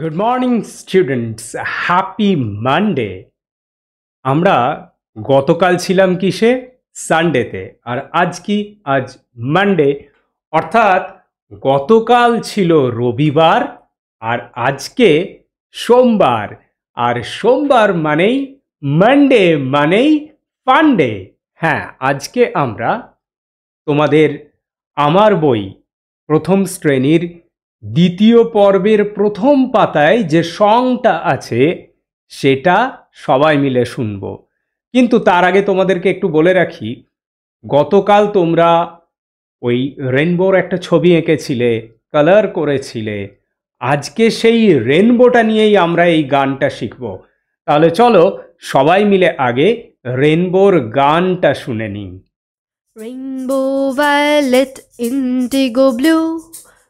Good morning students happy Monday আমরা গতকাল ছিলাম কিসে সানডেতে আর আজ কি আজ মানডে অর্থাৎ গতকাল ছিল রবিবার আর আজকে সোমবার আর সোমবার মানেই মানডে মানেই পান্ডে হ্যাঁ আজকে আমরা তোমাদের আমার বই প্রথম শ্রেণীর দ্বিতীয় পর্বের প্রথম পাতায় যে সংটা আছে সেটা সবাই মিলে শুনব কিন্তু তার আগে তোমাদেরকে একটু বলে রাখি গতকাল তোমরা ওই রেনবোর একটা ছবি এঁকেছিলে কালার করেছিলে আজকে সেই রেনবোটা নিয়েই আমরা এই গানটা শিখব তাহলে চলো সবাই মিলে আগে রেনবোর গানটা শুনে নিই Rainbow, violet, indigo blue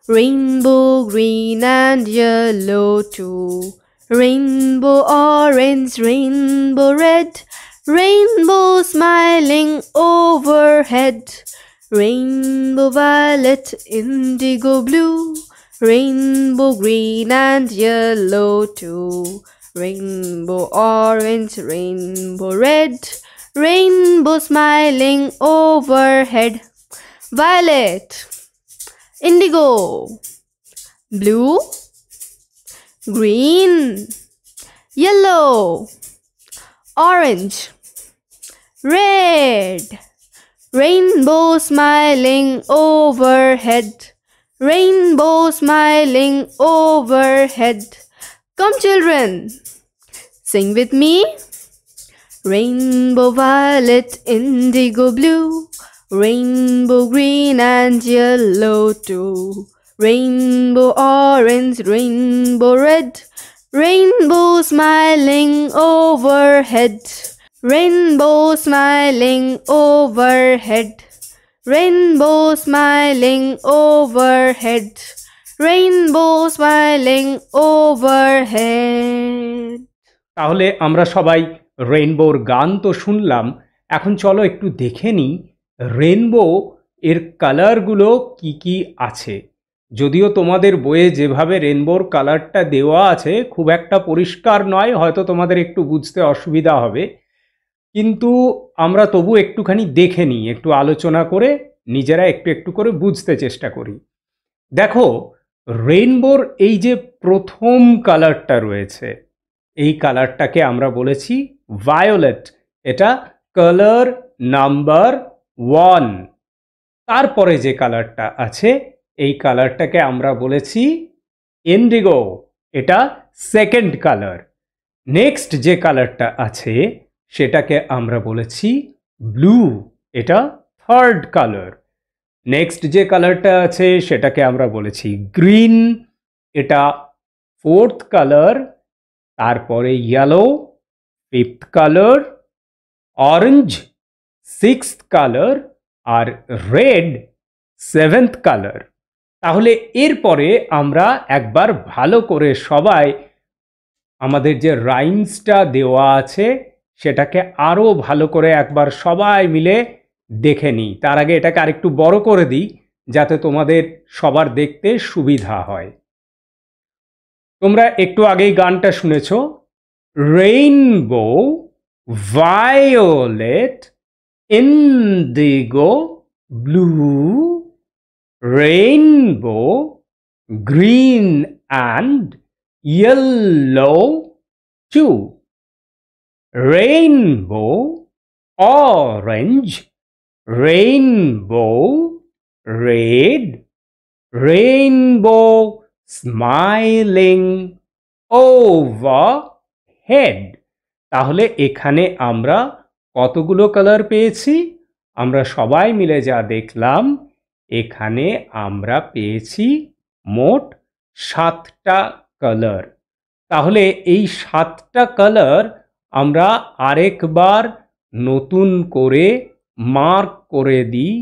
Rainbow green and yellow too. Rainbow orange, rainbow red. Rainbow smiling overhead. Rainbow violet, indigo blue. Rainbow green and yellow too. Rainbow orange, rainbow red. Rainbow smiling overhead. Violet indigo, blue, green, yellow, orange, red, rainbow smiling overhead, rainbow smiling overhead. Come children, sing with me. Rainbow violet, indigo blue, Rainbow green and yellow too. Rainbow orange, rainbow red. Rainbow smiling overhead. Rainbow smiling overhead. Rainbow smiling overhead. Rainbow smiling overhead. তাহলে আমরা সবাই রেইনবোর গান তো শুনলাম এখন চলো একটু দেখে নিই রেনবো এর কালারগুলো কি কি আছে যদিও তোমাদের বইয়ে যেভাবে রেনবোর কালারটা দেওয়া আছে খুব একটা পরিষ্কার নয় হয়তো তোমাদের একটু বুঝতে অসুবিধা হবে কিন্তু আমরা তবু একটুখানি দেখে নিই একটু আলোচনা করে নিজেরা একটু একটু করে বুঝতে চেষ্টা করি দেখো রেইনবোর এই যে প্রথম কালারটা রয়েছে এই কালারটাকে আমরা বলেছি ভায়োলেট এটা কালার নাম্বার ওয়ান তারপরে যে কালারটা আছে এই কালারটাকে আমরা বলেছি ইন্ডিগো এটা সেকেন্ড কালার নেক্সট যে কালারটা আছে সেটাকে আমরা বলেছি ব্লু এটা থার্ড কালার নেক্সট যে কালারটা আছে সেটাকে আমরা বলেছি গ্রিন এটা ফোর্থ কালার তারপরে yellow fifth colour orange sixth colour আর রেড সেভেন্থ কালার তাহলে এরপরে আমরা একবার ভালো করে সবাই আমাদের যে রাইমসটা দেওয়া আছে সেটাকে আরও ভালো করে একবার সবাই মিলে দেখে নিই তার আগে এটাকে আরেকটু বড় করে দিই যাতে তোমাদের সবার দেখতে সুবিধা হয় তোমরা একটু আগেই গানটা শুনেছ rainbow violet indigo, blue, rainbow, green and yellow too. Rainbow, orange, rainbow, red, rainbow, smiling, overhead. তাহলে এখানে আমরা কতগুলো কালার পেয়েছি আমরা সবাই মিলে যা দেখলাম এখানে আমরা পেয়েছি মোট সাতটা কালার তাহলে এই সাতটা কালার আমরা আরেকবার নতুন করে মার্ক করে দিই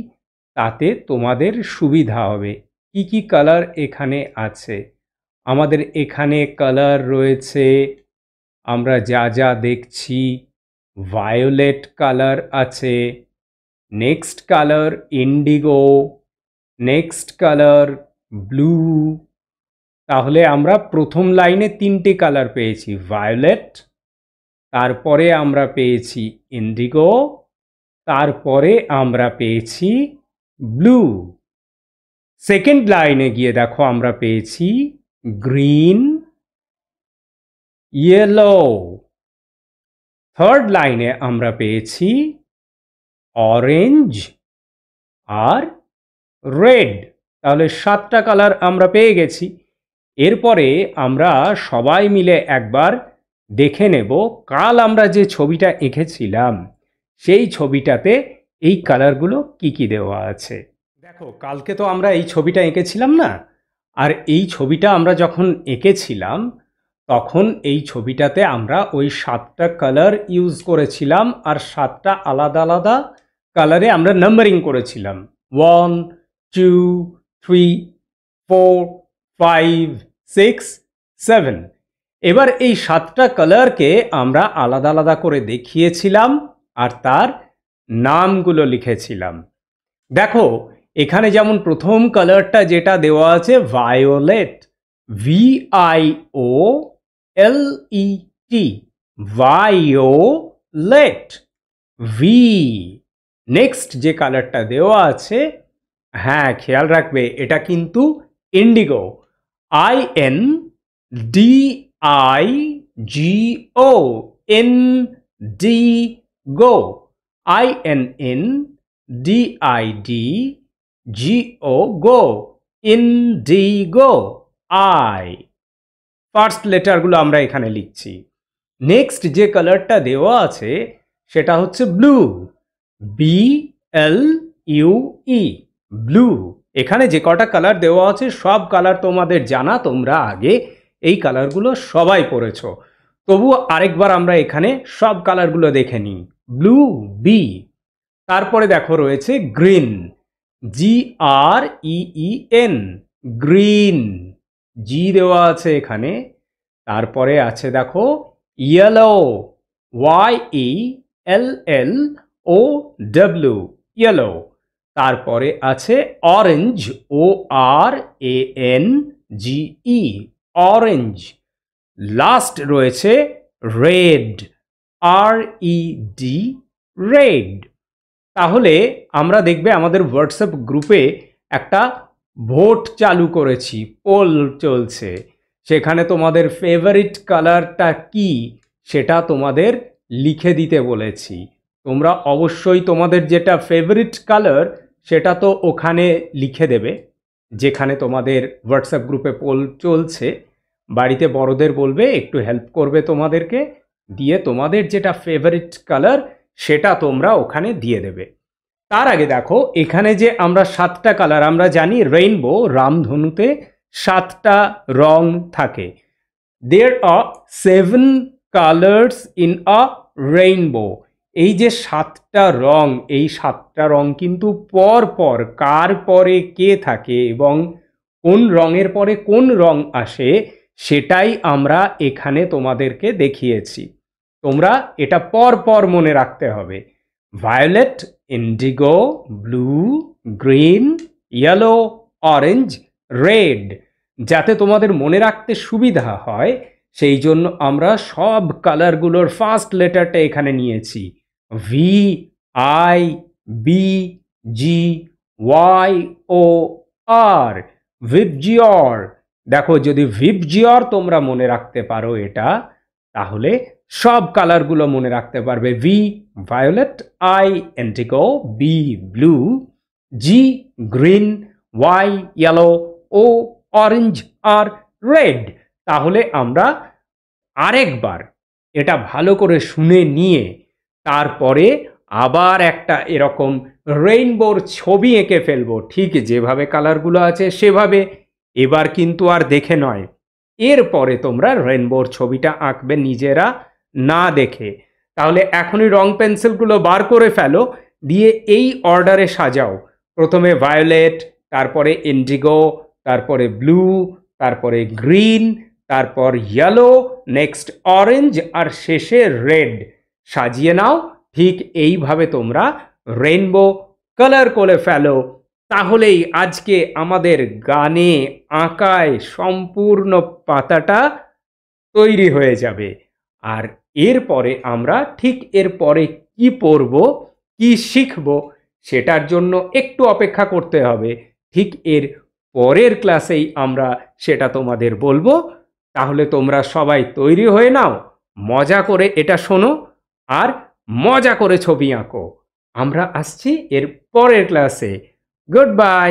তাতে তোমাদের সুবিধা হবে কি কি কালার এখানে আছে আমাদের এখানে কালার রয়েছে আমরা যা যা দেখছি ভায়োলেট কালার আছে next colour indigo next colour blue তাহলে আমরা প্রথম লাইনে তিনটে কালার পেয়েছি ভায়োলেট তারপরে আমরা পেয়েছি ইন্ডিগো তারপরে আমরা পেয়েছি ব্লু সেকেন্ড লাইনে গিয়ে দেখো আমরা পেয়েছি গ্রিন ইয়েলো থার্ড লাইনে আমরা পেয়েছি অরেঞ্জ আর রেড তাহলে সাতটা কালার আমরা পেয়ে গেছি এরপরে আমরা সবাই মিলে একবার দেখে নেব কাল আমরা যে ছবিটা এঁকেছিলাম সেই ছবিটাতে এই কালারগুলো কি কি দেওয়া আছে দেখো কালকে তো আমরা এই ছবিটা এঁকেছিলাম না আর এই ছবিটা আমরা যখন এঁকেছিলাম তখন এই ছবিটাতে আমরা ওই সাতটা কালার ইউজ করেছিলাম আর সাতটা আলাদা আলাদা কালারে আমরা নাম্বারিং করেছিলাম one two three four five six seven এবার এই সাতটা কালারকে আমরা আলাদা আলাদা করে দেখিয়েছিলাম আর তার নামগুলো লিখেছিলাম দেখো এখানে যেমন প্রথম কালারটা যেটা দেওয়া আছে violet V I O L E T violet V next যে কালারটা দেওয়া আছে হ্যাঁ খেয়াল রাখবে এটা কিন্তু indigo I N D I G O N D go I N N D I D G O go in indigo I first লেটারগুলো আমরা এখানে লিখছি নেক্সট যে কালারটা দেওয়া আছে সেটা হচ্ছে blue B L U E blue এখানে যে কটা কালার দেওয়া আছে সব কালার তোমাদের জানা তোমরা আগে এই কালারগুলো সবাই পড়েছ তবু আরেকবার আমরা এখানে সব কালারগুলো দেখে নিই ব্লু বি তারপরে দেখো রয়েছে green G R E N green G দেওয়া আছে এখানে তারপরে আছে দেখো yellow Y E L L O W yellow তারপরে আছে orange O R A N G E orange last রয়েছে red R E D red তাহলে আমরা দেখবে আমাদের হোয়াটসঅ্যাপ গ্রুপে একটা ভোট চালু করেছি পোল চলছে সেখানে তোমাদের ফেভারিট কালারটা কি সেটা তোমাদের লিখে দিতে বলেছি তোমরা অবশ্যই তোমাদের যেটা ফেভারিট কালার সেটা তো ওখানে লিখে দেবে যেখানে তোমাদের হোয়াটসঅ্যাপ গ্রুপে পোল চলছে বাড়িতে বড়দের বলবে একটু হেল্প করবে তোমাদেরকে দিয়ে তোমাদের যেটা ফেভারিট কালার সেটা তোমরা ওখানে দিয়ে দেবে তার আগে দেখো এখানে যে আমরা সাতটা কালার আমরা জানি রেইনবো রামধনুতে সাতটা রং থাকে দেড় a seven colours in a rainbow এই যে সাতটা রং এই সাতটা রং কিন্তু পর পর কার পরে কে থাকে এবং কোন রঙের পরে কোন রং আসে সেটাই আমরা এখানে তোমাদেরকে দেখিয়েছি তোমরা এটা পর পর মনে রাখতে হবে violet, indigo, blue, green, yellow, orange, red যাতে তোমাদের মনে রাখতে সুবিধা হয় সেই জন্য আমরা সব কালারগুলোর ফার্স্ট লেটারটা এখানে নিয়েছি V I B G Y O R VIBGYOR দেখো যদি ভিপজিওর তোমরা মনে রাখতে পারো এটা তাহলে সব কালারগুলো মনে রাখতে পারবে V violet I indigo B blue G green Y yellow O orange R red তাহলে আমরা আরেকবার এটা ভালো করে শুনে নিয়ে তারপরে আবার একটা এরকম রেইনবোর ছবি এঁকে ফেলবো ঠিক যেভাবে কালারগুলো আছে সেভাবে এবার কিন্তু আর দেখে নয় এরপরে তোমরা রেইনবোর ছবিটা আঁকবে নিজেরা না দেখে তাহলে এখনই রং পেন্সিলগুলো বার করে ফেলো দিয়ে এই অর্ডারে সাজাও প্রথমে ভায়োলেট তারপরে ইন্ডিগো তারপরে ব্লু তারপরে গ্রিন তারপর ইয়েলো নেক্সট অরেঞ্জ আর শেষে রেড সাজিয়ে নাও ঠিক এইভাবে তোমরা রেনবো কালার করে ফেলো তাহলেই আজকে আমাদের গানে আঁকায় সম্পূর্ণ পাতাটা তৈরি হয়ে যাবে আর এরপরে আমরা ঠিক এরপরে কি পড়ব কি শিখব সেটার জন্য একটু অপেক্ষা করতে হবে ঠিক এর পরের ক্লাসেই আমরা সেটা তোমাদের বলবো তাহলে তোমরা সবাই তৈরি হয়ে নাও মজা করে এটা শোনো আর মজা করে ছবি আঁকো আমরা আসছি এর পরের ক্লাসে গুড বাই